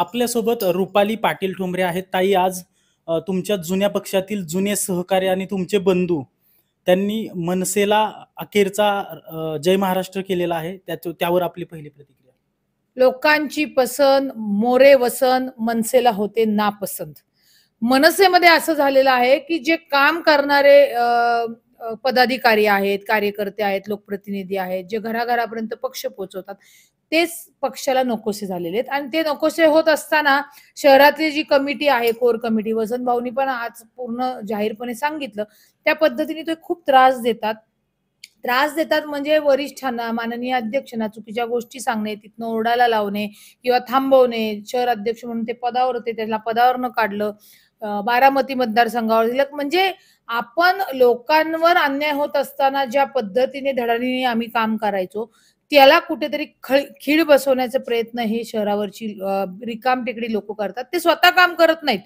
आपल्यासोबत रुपाली पाटील ठुमरे आहेत ताई आज तुमच्या जुन्या पक्षातील जुने सहकारी आणि तुमचे बंधू त्यांनी मनसेला अखेरचा जय महाराष्ट्र केलेला आहे त्यावर आपली पहिली प्रतिक्रिया लोकांची पसंत मोरे वसन मनसेला होते नापसंत मनसेमध्ये असं झालेलं आहे की जे काम करणारे पदाधिकारी आहेत कार्यकर्ते आहेत लोकप्रतिनिधी आहेत जे घराघरापर्यंत पक्ष पोहोचवतात तेच पक्षाला नकोसे झालेले आहेत आणि ते नकोसे होत असताना शहरातली जी कमिटी आहे कोर कमिटी वसंत भाऊनी पण आज पूर्ण जाहीरपणे सांगितलं त्या पद्धतीने ते खूप त्रास देतात त्रास देतात म्हणजे वरिष्ठांना माननीय अध्यक्षांना चुकीच्या गोष्टी सांगणे तिथनं ओरडायला लावणे किंवा थांबवणे शहर अध्यक्ष म्हणून ते पदावर होते त्याला पदावरनं काढलं बारामती मतदारसंघावर दिलं म्हणजे आपण लोकांवर अन्याय होत असताना ज्या पद्धतीने धडाणीने आम्ही काम करायचो त्याला कुठेतरी खीळ बसवण्याचा प्रयत्न हे शहरावरची रिकाम टेकडी लोक करतात ते स्वतः काम करत नाहीत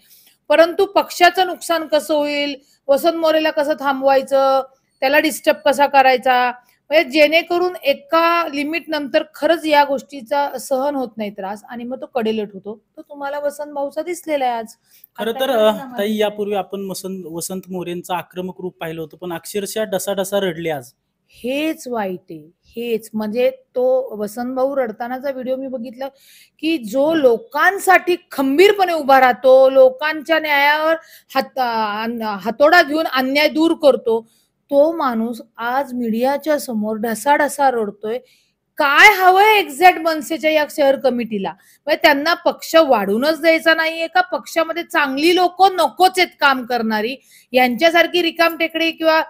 परंतु पक्षाचं नुकसान कसं होईल वसंत मोरेला कसं थांबवायचं त्याला डिस्टर्ब कसा करायचा म्हणजे जेणेकरून एका लिमिट नंतर खरंच या गोष्टीचा सहन होत नाही त्रास आणि मग तो कडेलट होतो तो तुम्हाला वसंत भाऊचा दिसलेला आहे आज खर तर ताई यापूर्वी आपण वसंत वसंत मोरेंचा आक्रमक रूप पाहिलं होतं पण अक्षरशः डसाडसा रडले आज हेच वाईट आहे हेच म्हणजे तो वसंत भाऊ रडतानाचा व्हिडिओ मी बघितला की जो लोकांसाठी खंबीरपणे उभा राहतो लोकांच्या न्यायावर हातोडा घेऊन अन्याय दूर करतो तो माणूस आज मीडियाच्या समोर ढसाढसा रडतोय काय हवंय एक्झॅक्ट मनसेच्या या शहर कमिटीला म्हणजे त्यांना पक्ष वाढूनच द्यायचा नाहीये का पक्षामध्ये चांगली लोक नकोच आहेत काम करणारी यांच्यासारखी रिकाम टेकडी किंवा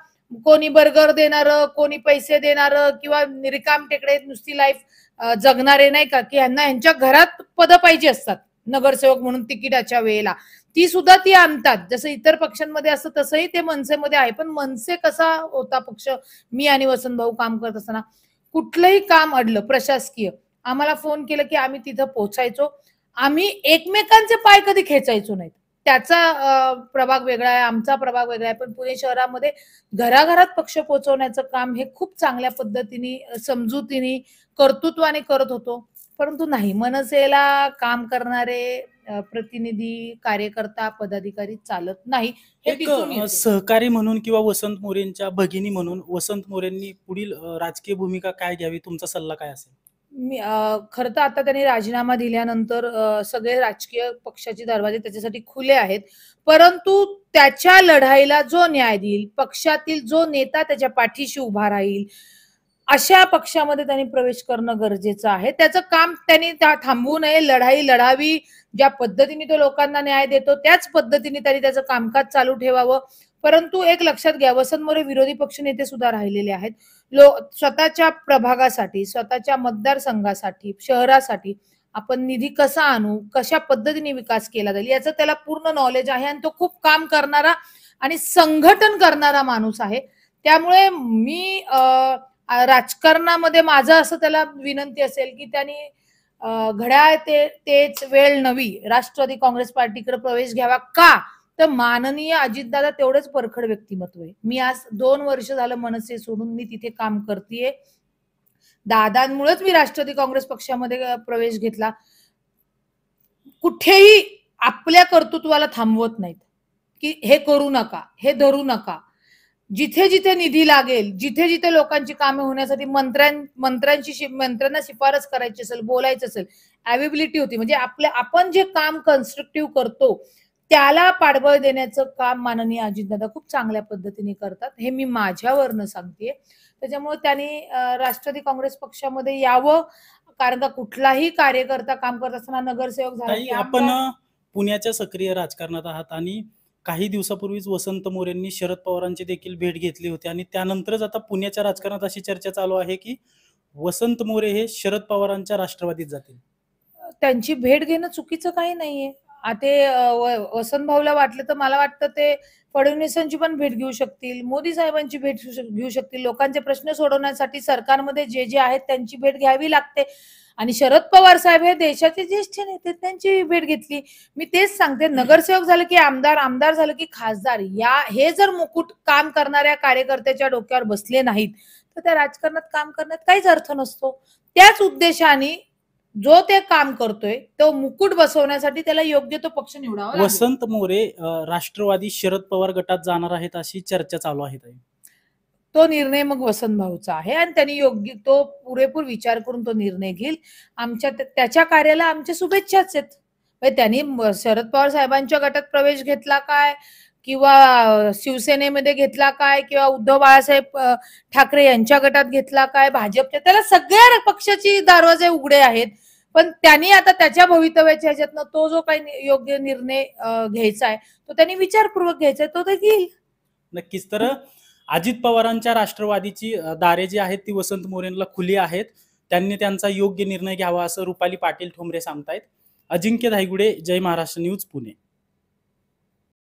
कोणी बर्गर देणार कोणी पैसे देणार किंवा निरिकाम टेकडे नुसती लाईफ जगणारे नाही का की यांना यांच्या घरात पद पाहिजे असतात नगरसेवक म्हणून तिकिटाच्या वेळेला ती सुद्धा ती आणतात जसं इतर पक्षांमध्ये असतं तसंही ते मनसेमध्ये आहे पण मनसे कसा होता पक्ष मी आणि वसंत भाऊ काम करत असताना कुठलंही काम अडलं प्रशासकीय आम्हाला फोन केलं की आम्ही तिथं पोहोचायचो आम्ही एकमेकांचे पाय कधी खेचायचो नाहीत त्याचा प्रभाग वेगळा आहे आमचा प्रभाग वेगळा आहे पण पुणे शहरामध्ये घराघरात पक्ष पोहोचवण्याचं काम हे खूप चांगल्या पद्धतीने समजुतीने कर्तृत्वाने करत होतो परंतु नाही मनसेला काम करणारे प्रतिनिधी कार्यकर्ता पदाधिकारी चालत नाही हे सहकारी म्हणून किंवा वसंत मोरेंच्या भगिनी म्हणून वसंत मोरेंनी पुढील राजकीय भूमिका काय घ्यावी तुमचा सल्ला काय असेल खर तर आता त्यांनी राजीनामा दिल्यानंतर सगळे राजकीय पक्षाचे दरवाजे त्याच्यासाठी खुले आहेत परंतु त्याच्या लढाईला जो न्याय देईल पक्षातील जो नेता त्याच्या पाठीशी उभा राहील अशा पक्षामध्ये त्यांनी प्रवेश करणं गरजेचं आहे त्याचं काम त्यांनी त्या थांबवू नये लढाई लढावी ज्या पद्धतीने तो लोकांना न्याय देतो त्याच पद्धतीने त्यांनी त्याचं कामकाज चालू ठेवावं परंतु एक लक्षात घ्या वसंत मोरे विरोधी नेते सुद्धा राहिलेले आहेत लो स्वतःच्या प्रभागासाठी स्वतःच्या मतदारसंघासाठी शहरासाठी आपण निधी कसा आणू कशा पद्धतीने विकास केला जाईल याचं त्याला पूर्ण नॉलेज आहे आणि तो खूप काम करणारा आणि संघटन करणारा माणूस आहे त्यामुळे मी राजकारणामध्ये माझं असं त्याला विनंती असेल की त्यांनी घड्याळ ते तेच वेळ नवी राष्ट्रवादी काँग्रेस पार्टीकडे प्रवेश घ्यावा का तर माननीय अजितदादा तेवढंच परखड व्यक्तिमत्व आहे मी आज दोन वर्ष झालं मनसे सोडून मी तिथे काम करतेय दादांमुळेच मी राष्ट्रवादी काँग्रेस पक्षामध्ये प्रवेश घेतला कुठेही आपल्या कर्तृत्वाला थांबवत नाहीत की हे करू नका हे धरू नका जिथे जिथे निधी लागेल जिथे जिथे लोकांची कामे होण्यासाठी मंत्र्यां मंत्र्यांची मंत्र्यांना शिफारस करायची असेल बोलायचं असेल अवेबिलिटी होती म्हणजे आपल्या आपण जे काम कन्स्ट्रक्टिव्ह करतो त्याला पाठबळ देण्याचं काम माननीय अजितदादा खूप चांगल्या पद्धतीने करतात हे मी माझ्यावरनं सांगते त्याच्यामुळे त्यांनी राष्ट्रवादी काँग्रेस पक्षामध्ये यावं कारण का कुठलाही कार्यकर्ता काम करत असताना नगरसेवक झाला आपण पुण्याच्या सक्रिय राजकारणात आहात आणि काही दिवसापूर्वीच वसंत मोरेंनी शरद पवारांची देखील भेट घेतली होती आणि त्यानंतरच आता पुण्याच्या राजकारणात अशी चर्चा चालू आहे की वसंत मोरे हे शरद पवारांच्या राष्ट्रवादीत जातील त्यांची भेट घेणं चुकीचं काही नाहीये ते वसंत भाऊला वाटलं तर मला वाटतं ते फडणवीसांची पण भेट घेऊ शकतील मोदी साहेबांची भेट घेऊ शकतील लोकांचे प्रश्न सोडवण्यासाठी सरकारमध्ये जे जे आहेत त्यांची भेट घ्यावी लागते आणि शरद पवार साहेब हे देशाचे ज्येष्ठ नेते त्यांची भेट घेतली मी तेच सांगते नगरसेवक झालं की आमदार आमदार झालं की खासदार या हे जर मुकुट काम करणाऱ्या कार्यकर्त्याच्या डोक्यावर बसले नाहीत तर त्या राजकारणात काम करण्यात काहीच अर्थ नसतो त्याच उद्देशाने जो ते काम करतोय तो मुकुट बसवण्यासाठी त्याला योग्य तो पक्ष निवडावा वसंत मोरे राष्ट्रवादी शरद पवार गटात जाणार आहेत अशी चर्चा चालू आहे तो निर्णय मग वसंत भाऊचा आहे आणि त्यांनी योग्य तो पुरेपूर विचार करून तो निर्णय घेईल आमच्या त्याच्या कार्याला आमच्या शुभेच्छाच आहेत म्हणजे त्यांनी शरद पवार साहेबांच्या गटात प्रवेश घेतला काय किंवा शिवसेनेमध्ये घेतला काय किंवा उद्धव बाळासाहेब ठाकरे यांच्या गटात घेतला काय भाजपच्या त्याला सगळ्या पक्षाची दरवाजे उघडे आहेत पण त्यांनी आता त्याच्या भवितव्याच्या ह्याच्यातनं तो जो काही योग्य निर्णय घ्यायचा आहे तो त्यांनी विचारपूर्वक घ्यायचा तो तर घेईल नक्कीच तर अजित पवारांच्या राष्ट्रवादीची दारे जी आहेत ती वसंत मोरेनला खुली आहेत त्यांनी त्यांचा योग्य निर्णय घ्यावा असं रुपाली पाटील ठोंबरे सांगतायत अजिंक्य धायगुडे जय महाराष्ट्र न्यूज पुणे